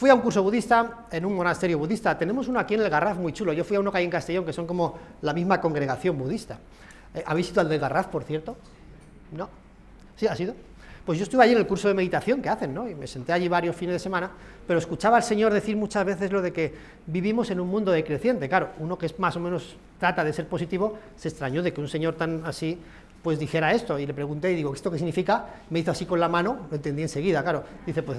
Fui a un curso budista en un monasterio budista. Tenemos uno aquí en el Garraf muy chulo. Yo fui a uno que hay en Castellón, que son como la misma congregación budista. ¿Has eh, ¿Habéis ido al del Garraf, por cierto? ¿No? ¿Sí? ha sido Pues yo estuve allí en el curso de meditación que hacen, ¿no? Y me senté allí varios fines de semana, pero escuchaba al Señor decir muchas veces lo de que vivimos en un mundo decreciente. Claro, uno que es más o menos trata de ser positivo, se extrañó de que un Señor tan así pues dijera esto, y le pregunté, y digo, ¿esto qué significa? Me hizo así con la mano, lo entendí enseguida, claro. Dice, pues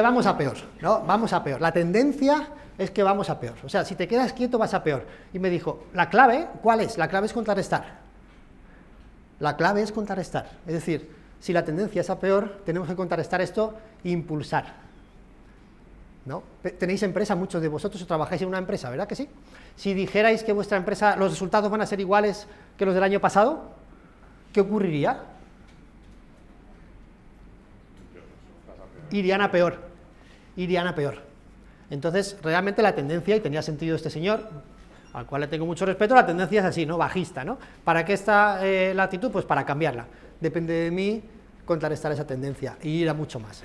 vamos a peor, ¿no? Vamos a peor. La tendencia es que vamos a peor. O sea, si te quedas quieto vas a peor. Y me dijo, la clave, ¿cuál es? La clave es contrarrestar. La clave es contrarrestar. Es decir, si la tendencia es a peor, tenemos que contrarrestar esto e impulsar. ¿No? Tenéis empresa, muchos de vosotros o trabajáis en una empresa, ¿verdad que sí? Si dijerais que vuestra empresa, los resultados van a ser iguales que los del año pasado, ¿qué ocurriría? Iriana peor, Iriana peor. Entonces, realmente la tendencia, y tenía sentido este señor, al cual le tengo mucho respeto, la tendencia es así, ¿no? Bajista, ¿no? ¿Para qué está eh, la actitud? Pues para cambiarla. Depende de mí contrarrestar esa tendencia y ir a mucho más.